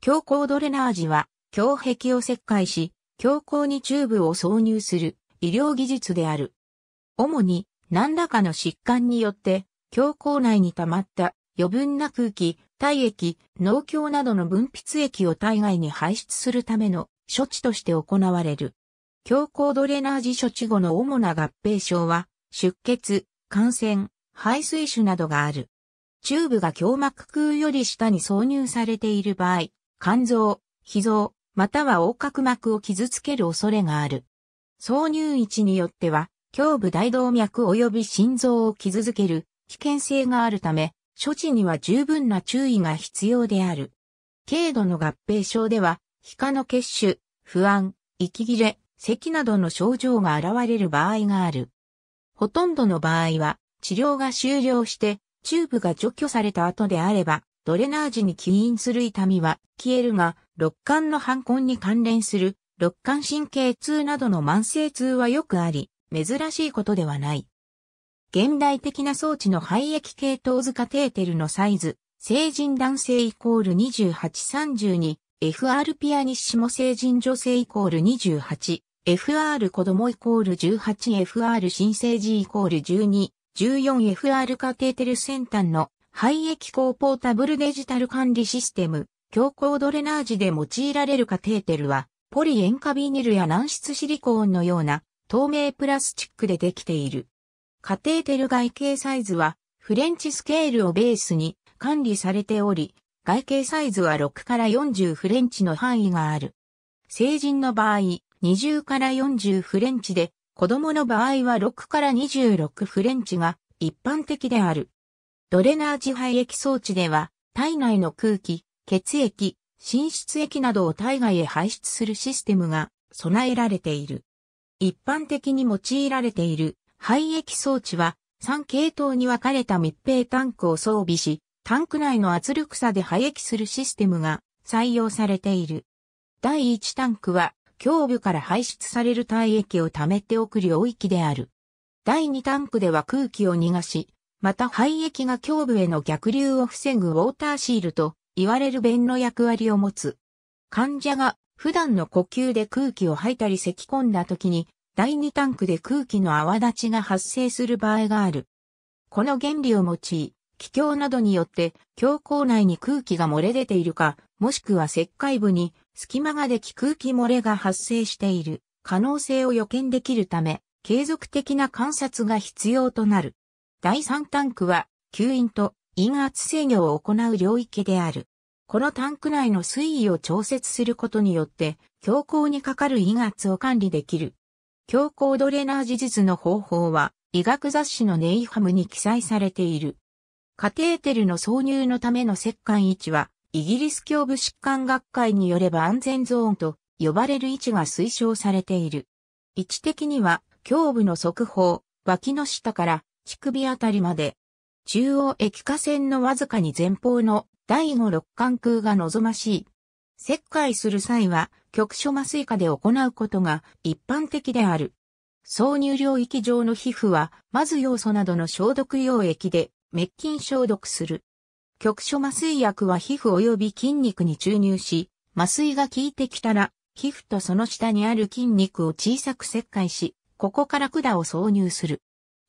強行ドレナージは、強壁を切開し、強行にチューブを挿入する医療技術である。主に何らかの疾患によって、強行内に溜まった余分な空気、体液、農協などの分泌液を体外に排出するための処置として行われる。強行ドレナージ処置後の主な合併症は、出血、感染、排水腫などがある。チューブが胸膜腔より下に挿入されている場合、肝臓、脾臓、または横隔膜を傷つける恐れがある。挿入位置によっては、胸部大動脈及び心臓を傷つける危険性があるため、処置には十分な注意が必要である。軽度の合併症では、皮下の血腫、不安、息切れ、咳などの症状が現れる場合がある。ほとんどの場合は、治療が終了して、チューブが除去された後であれば、ドレナージに起因する痛みは消えるが、肋間の反根に関連する肋間神経痛などの慢性痛はよくあり、珍しいことではない。現代的な装置の排液系統図カテーテルのサイズ、成人男性イコール2832、f r ピアニッシモ成人女性イコール28、FR 子供イコール 18FR 新生児イコール12、14FR カテーテル先端の廃液口ポータブルデジタル管理システム、強行ドレナージで用いられるカテーテルは、ポリ塩化ビニルや軟質シリコーンのような透明プラスチックでできている。カテーテル外形サイズはフレンチスケールをベースに管理されており、外形サイズは6から40フレンチの範囲がある。成人の場合、20から40フレンチで、子供の場合は6から26フレンチが一般的である。ドレナージ排液装置では、体内の空気、血液、浸出液などを体外へ排出するシステムが備えられている。一般的に用いられている排液装置は、3系統に分かれた密閉タンクを装備し、タンク内の圧力差で排液するシステムが採用されている。第1タンクは、胸部から排出される体液を溜めておく領域である。第2タンクでは空気を逃がし、また排液が胸部への逆流を防ぐウォーターシールと言われる弁の役割を持つ。患者が普段の呼吸で空気を吐いたり咳込んだ時に第二タンクで空気の泡立ちが発生する場合がある。この原理を用い、気境などによって胸口内に空気が漏れ出ているか、もしくは石灰部に隙間ができ空気漏れが発生している可能性を予見できるため、継続的な観察が必要となる。第3タンクは、吸引と陰圧制御を行う領域である。このタンク内の水位を調節することによって、強行にかかる陰圧を管理できる。強行ドレナージ術の方法は、医学雑誌のネイハムに記載されている。カテーテルの挿入のための石管位置は、イギリス胸部疾患学会によれば安全ゾーンと呼ばれる位置が推奨されている。位置的には、胸部の側方、脇の下から乳首あたりまで。中央液化線のわずかに前方の第五六関空が望ましい。切開する際は局所麻酔下で行うことが一般的である。挿入領域上の皮膚は、まず要素などの消毒溶液で滅菌消毒する。局所麻酔薬は皮膚及び筋肉に注入し、麻酔が効いてきたら、皮膚とその下にある筋肉を小さく切開し、ここから管を挿入する。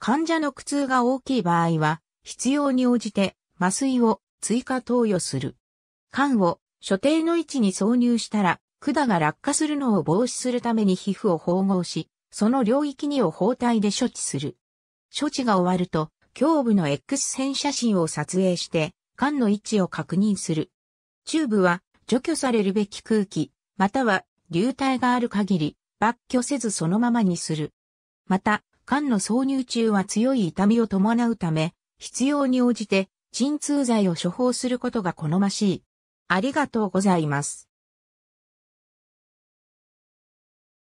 患者の苦痛が大きい場合は、必要に応じて麻酔を追加投与する。管を所定の位置に挿入したら、管が落下するのを防止するために皮膚を縫合し、その領域にを包帯で処置する。処置が終わると、胸部の X 線写真を撮影して、管の位置を確認する。チューブは除去されるべき空気、または流体がある限り、抜去せずそのままにする。また、缶の挿入中は強い痛みを伴うため、必要に応じて鎮痛剤を処方することが好ましい。ありがとうございます。